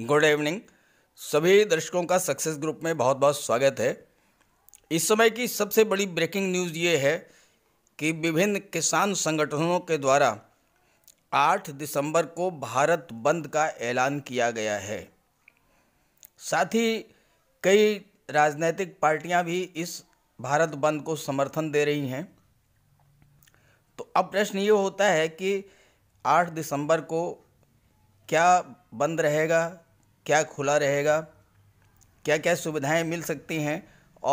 good evening सभी दर्शकों का सक्सेस ग्रुप में बहुत बहुत स्वागत है इस समय की सबसे बड़ी ब्रेकिंग न्यूज़ ये है कि विभिन्न किसान संगठनों के द्वारा 8 दिसंबर को भारत बंद का ऐलान किया गया है साथ ही कई राजनीतिक पार्टियां भी इस भारत बंद को समर्थन दे रही हैं तो अब प्रश्न ये होता है कि 8 दिसंबर को क्या बंद रहेगा क्या खुला रहेगा क्या क्या सुविधाएं मिल सकती हैं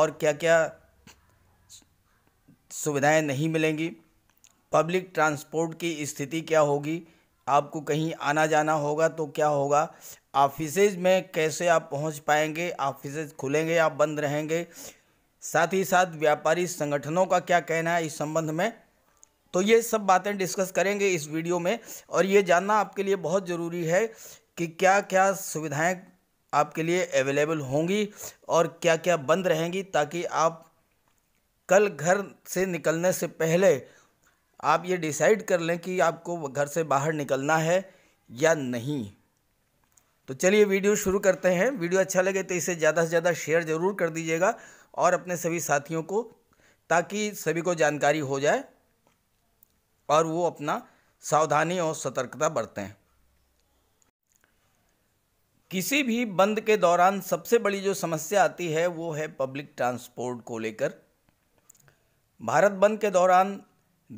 और क्या क्या सुविधाएं नहीं मिलेंगी पब्लिक ट्रांसपोर्ट की स्थिति क्या होगी आपको कहीं आना जाना होगा तो क्या होगा ऑफिसेज में कैसे आप पहुंच पाएंगे ऑफिसेज खुलेंगे आप बंद रहेंगे साथ ही साथ व्यापारी संगठनों का क्या कहना है इस संबंध में तो ये सब बातें डिस्कस करेंगे इस वीडियो में और ये जानना आपके लिए बहुत ज़रूरी है कि क्या क्या सुविधाएं आपके लिए अवेलेबल होंगी और क्या क्या बंद रहेंगी ताकि आप कल घर से निकलने से पहले आप ये डिसाइड कर लें कि आपको घर से बाहर निकलना है या नहीं तो चलिए वीडियो शुरू करते हैं वीडियो अच्छा लगे तो इसे ज़्यादा से ज़्यादा शेयर ज़रूर कर दीजिएगा और अपने सभी साथियों को ताकि सभी को जानकारी हो जाए और वो अपना सावधानी और सतर्कता बरतें किसी भी बंद के दौरान सबसे बड़ी जो समस्या आती है वो है पब्लिक ट्रांसपोर्ट को लेकर भारत बंद के दौरान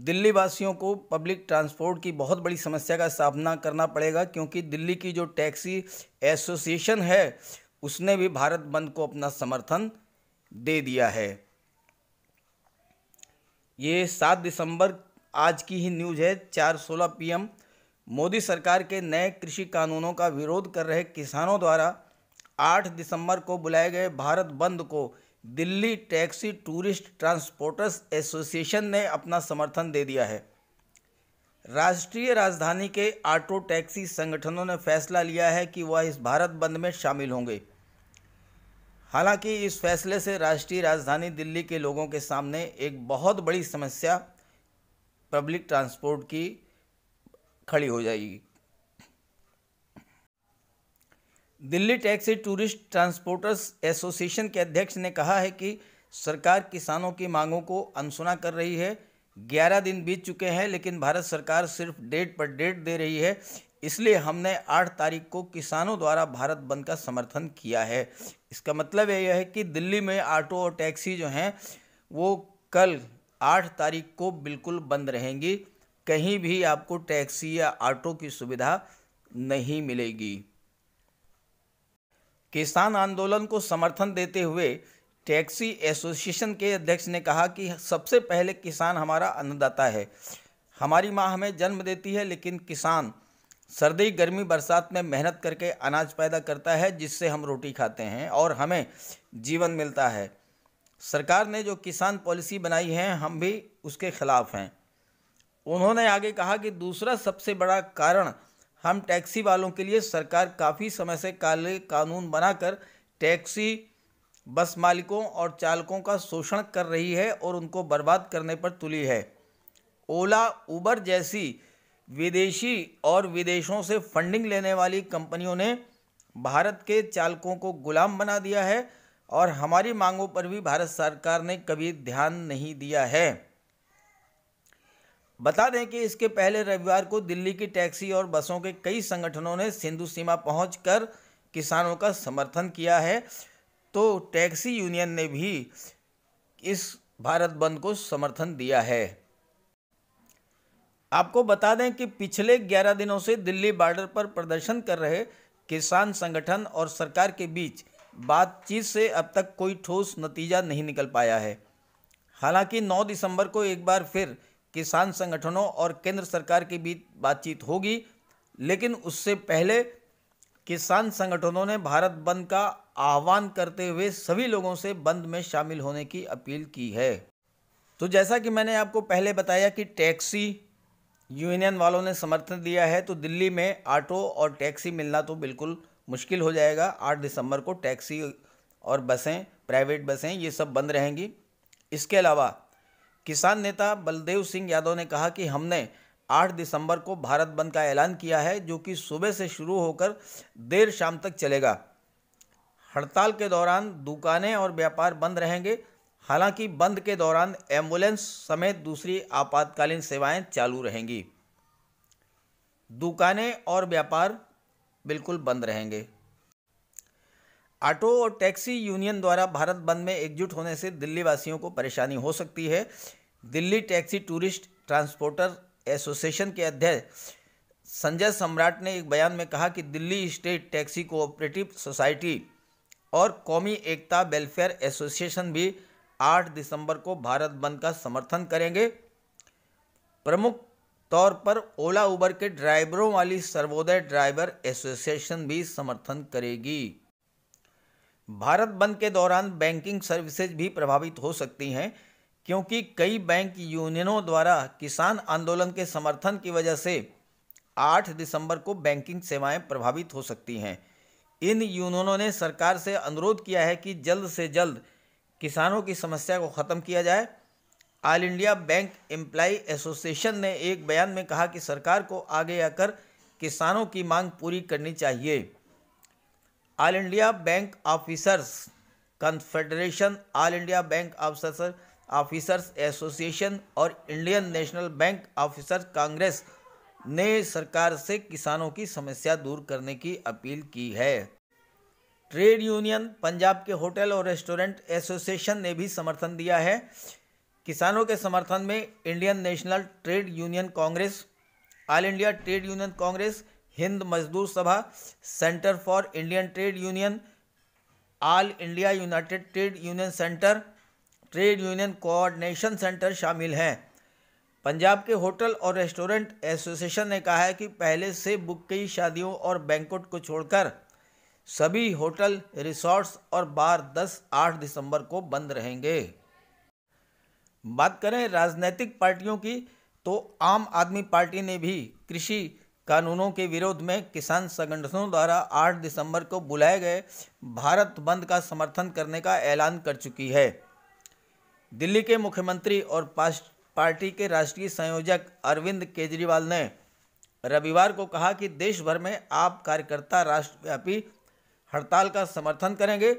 दिल्ली वासियों को पब्लिक ट्रांसपोर्ट की बहुत बड़ी समस्या का सामना करना पड़ेगा क्योंकि दिल्ली की जो टैक्सी एसोसिएशन है उसने भी भारत बंद को अपना समर्थन दे दिया है ये सात दिसंबर आज की ही न्यूज़ है चार सोलह पी मोदी सरकार के नए कृषि कानूनों का विरोध कर रहे किसानों द्वारा 8 दिसंबर को बुलाए गए भारत बंद को Delhi taxi tourist transporters association ने अपना समर्थन दे दिया है राष्ट्रीय राजधानी के ऑटो टैक्सी संगठनों ने फैसला लिया है कि वह इस भारत बंद में शामिल होंगे हालांकि इस फैसले से राष्ट्रीय राजधानी दिल्ली के लोगों के सामने एक बहुत बड़ी समस्या पब्लिक ट्रांसपोर्ट की खड़ी हो जाएगी Delhi taxi tourist transporters association के अध्यक्ष ने कहा है कि सरकार किसानों की मांगों को अनसुना कर रही है ग्यारह दिन बीत चुके हैं लेकिन भारत सरकार सिर्फ डेट पर डेट दे रही है इसलिए हमने आठ तारीख को किसानों द्वारा भारत बंद का समर्थन किया है इसका मतलब यह है कि दिल्ली में ऑटो और टैक्सी जो हैं वो कल आठ तारीख को बिल्कुल बंद रहेंगी कहीं भी आपको टैक्सी या ऑटो की सुविधा नहीं मिलेगी किसान आंदोलन को समर्थन देते हुए टैक्सी एसोसिएशन के अध्यक्ष ने कहा कि सबसे पहले किसान हमारा अन्नदाता है हमारी माँ हमें जन्म देती है लेकिन किसान सर्दी गर्मी बरसात में मेहनत करके अनाज पैदा करता है जिससे हम रोटी खाते हैं और हमें जीवन मिलता है सरकार ने जो किसान पॉलिसी बनाई है हम भी उसके खिलाफ़ हैं उन्होंने आगे कहा कि दूसरा सबसे बड़ा कारण हम टैक्सी वालों के लिए सरकार काफ़ी समय से काले कानून बनाकर टैक्सी बस मालिकों और चालकों का शोषण कर रही है और उनको बर्बाद करने पर तुली है ओला उबर जैसी विदेशी और विदेशों से फंडिंग लेने वाली कंपनियों ने भारत के चालकों को गुलाम बना दिया है और हमारी मांगों पर भी भारत सरकार ने कभी ध्यान नहीं दिया है बता दें कि इसके पहले रविवार को दिल्ली की टैक्सी और बसों के कई संगठनों ने सिंधु सीमा पहुंचकर किसानों का समर्थन किया है तो टैक्सी यूनियन ने भी इस भारत बंद को समर्थन दिया है आपको बता दें कि पिछले 11 दिनों से दिल्ली बॉर्डर पर प्रदर्शन कर रहे किसान संगठन और सरकार के बीच बातचीत से अब तक कोई ठोस नतीजा नहीं निकल पाया है हालांकि 9 दिसंबर को एक बार फिर किसान संगठनों और केंद्र सरकार के बीच बातचीत होगी लेकिन उससे पहले किसान संगठनों ने भारत बंद का आह्वान करते हुए सभी लोगों से बंद में शामिल होने की अपील की है तो जैसा कि मैंने आपको पहले बताया कि टैक्सी यूनियन वालों ने समर्थन दिया है तो दिल्ली में ऑटो और टैक्सी मिलना तो बिल्कुल मुश्किल हो जाएगा आठ दिसंबर को टैक्सी और बसें प्राइवेट बसें ये सब बंद रहेंगी इसके अलावा किसान नेता बलदेव सिंह यादव ने कहा कि हमने 8 दिसंबर को भारत बंद का ऐलान किया है जो कि सुबह से शुरू होकर देर शाम तक चलेगा हड़ताल के दौरान दुकानें और व्यापार बंद रहेंगे हालांकि बंद के दौरान एम्बुलेंस समेत दूसरी आपातकालीन सेवाएं चालू रहेंगी दुकानें और व्यापार बिल्कुल बंद रहेंगे ऑटो और टैक्सी यूनियन द्वारा भारत बंद में एकजुट होने से दिल्ली वासियों को परेशानी हो सकती है Delhi taxi tourist transporter association के अध्यक्ष संजय सम्राट ने एक बयान में कहा कि Delhi state taxi cooperative society और कौमी एकता वेलफेयर एसोसिएशन भी 8 दिसंबर को भारत बंद का समर्थन करेंगे प्रमुख तौर पर ओला उबर के ड्राइवरों वाली सर्वोदय ड्राइवर एसोसिएशन भी समर्थन करेगी भारत बंद के दौरान बैंकिंग सर्विसेज भी प्रभावित हो सकती हैं क्योंकि कई बैंक यूनियनों द्वारा किसान आंदोलन के समर्थन की वजह से 8 दिसंबर को बैंकिंग सेवाएं प्रभावित हो सकती हैं इन यूनियनों ने सरकार से अनुरोध किया है कि जल्द से जल्द किसानों की समस्या को ख़त्म किया जाए all India bank employee association ने एक बयान में कहा कि सरकार को आगे आकर किसानों की मांग पूरी करनी चाहिए all India bank officers confederation all India bank officers officers association और Indian national bank officer congress ने सरकार से किसानों की समस्या दूर करने की अपील की है ट्रेड यूनियन पंजाब के होटल और रेस्टोरेंट एसोसिएशन ने भी समर्थन दिया है किसानों के समर्थन में Indian national trade union congress all India trade union congress Hind Mazdoor Sabha centre for Indian trade union all India united trade union centre trade union coordination centre शामिल हैं पंजाब के होटल और रेस्टोरेंट एसोसिएशन ने कहा है कि पहले से बुक की शादियों और बैंकुट को छोड़कर सभी होटल रिसॉर्ट्स और बार 10 8 दिसंबर को बंद रहेंगे बात करें राजनीतिक पार्टियों की तो आम आदमी पार्टी ने भी कृषि कानूनों के विरोध में किसान संगठनों द्वारा 8 दिसंबर को बुलाए गए भारत बंद का समर्थन करने का ऐलान कर चुकी है दिल्ली के मुख्यमंत्री और पार्टी के राष्ट्रीय संयोजक अरविंद केजरीवाल ने रविवार को कहा कि देश भर में आप कार्यकर्ता राष्ट्रव्यापी हड़ताल का समर्थन करेंगे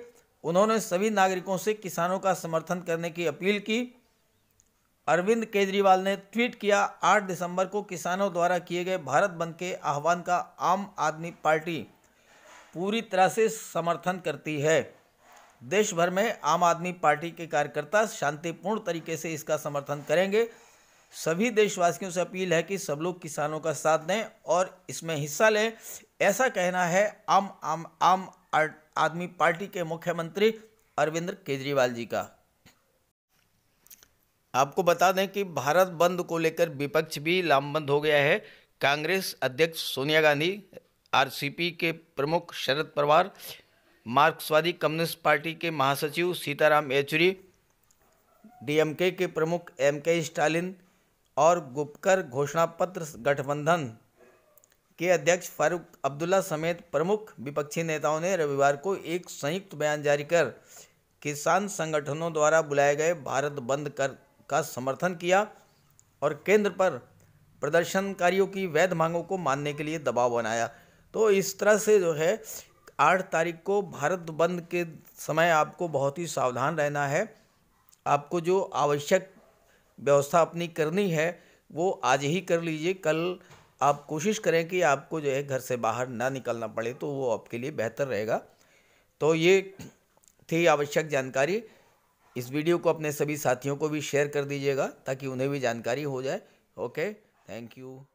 उन्होंने सभी नागरिकों से किसानों का समर्थन करने की अपील की अरविंद केजरीवाल ने ट्वीट किया 8 दिसंबर को किसानों द्वारा किए गए भारत बंद के आह्वान का आम आदमी पार्टी पूरी तरह से समर्थन करती है देश भर में आम आदमी पार्टी के कार्यकर्ता शांतिपूर्ण तरीके से इसका समर्थन करेंगे सभी देशवासियों से अपील है कि सब लोग किसानों का साथ दें और इसमें हिस्सा लें ऐसा कहना है आम आम आम आदमी पार्टी के मुख्यमंत्री अरविंद केजरीवाल जी का आपको बता दें कि भारत बंद को लेकर विपक्ष भी लामबंद हो गया है कांग्रेस अध्यक्ष सोनिया गांधी आरसीपी के प्रमुख शरद पवार मार्क्सवादी कम्युनिस्ट पार्टी के महासचिव सीताराम येचुरी डीएमके के प्रमुख एम के स्टालिन और गुप्कर घोषणा पत्र गठबंधन के अध्यक्ष फारूक अब्दुल्ला समेत प्रमुख विपक्षी नेताओं ने रविवार को एक संयुक्त बयान जारी कर किसान संगठनों द्वारा बुलाए गए भारत बंद कर का समर्थन किया और केंद्र पर प्रदर्शनकारियों की वैध मांगों को मानने के लिए दबाव बनाया तो इस तरह से जो है आठ तारीख को भारत बंद के समय आपको बहुत ही सावधान रहना है आपको जो आवश्यक व्यवस्था अपनी करनी है वो आज ही कर लीजिए कल आप कोशिश करें कि आपको जो है घर से बाहर ना निकलना पड़े तो वो आपके लिए बेहतर रहेगा तो ये थी आवश्यक जानकारी इस वीडियो को अपने सभी साथियों को भी शेयर कर दीजिएगा ताकि उन्हें भी जानकारी हो जाए ओके थैंक यू